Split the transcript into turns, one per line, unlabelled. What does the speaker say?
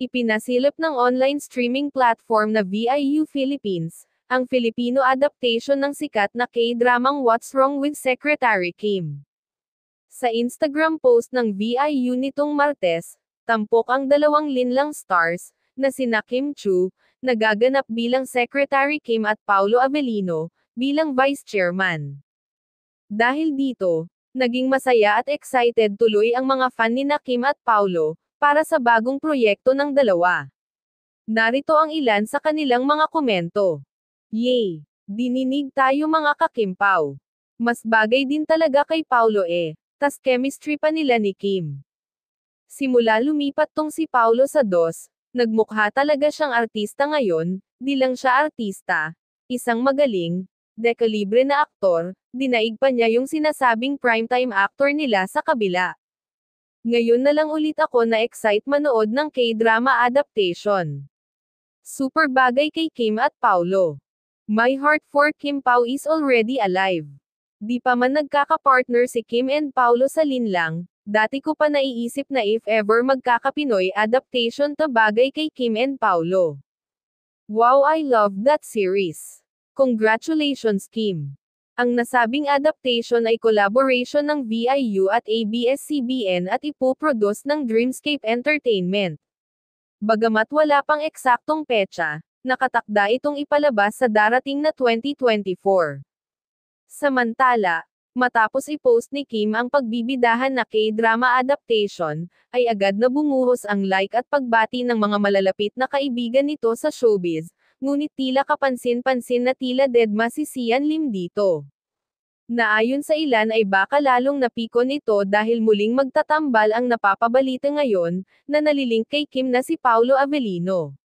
Ipinasilip ng online streaming platform na VIU Philippines, ang Filipino adaptation ng sikat na K-dramang What's Wrong with Secretary Kim. Sa Instagram post ng VIU nitong Martes, tampok ang dalawang linlang stars, na sina Kim Chu, nagaganap bilang Secretary Kim at Paulo Avellino, bilang Vice Chairman. Dahil dito, naging masaya at excited tuloy ang mga fan ni na Kim at Paulo, para sa bagong proyekto ng dalawa. Narito ang ilan sa kanilang mga komento. Yay! Dininig tayo mga kakimpaw. Mas bagay din talaga kay Paulo eh, tas chemistry pa nila ni Kim. Simula lumipat tong si Paulo sa DOS, nagmukha talaga siyang artista ngayon, di lang siya artista, isang magaling, dekalibre na aktor, dinaig pa niya yung sinasabing primetime actor nila sa kabila. Ngayon na lang ulit ako na excite manood ng K-drama adaptation. Super bagay kay Kim at Paolo. My heart for Kim Pao is already alive. Di pa man nagkaka-partner si Kim and Paolo sa Lin lang, dati ko pa naiisip na if ever magkaka-Pinoy adaptation to bagay kay Kim and Paolo. Wow I love that series. Congratulations Kim. Ang nasabing adaptation ay collaboration ng VIU at ABS-CBN at ipoproduce ng Dreamscape Entertainment. Bagamat wala pang eksaktong petsa, nakatakda itong ipalabas sa darating na 2024. Samantala, matapos i-post ni Kim ang pagbibidahan na K-drama adaptation, ay agad na bumuhos ang like at pagbati ng mga malalapit na kaibigan nito sa showbiz, ngunit tila kapansin-pansin na tila dedma si Sian Lim dito. Naayon sa ilan ay baka lalong napikon ito dahil muling magtatambal ang napapabalita ngayon, na nalilink kay Kim na si Paulo Avellino.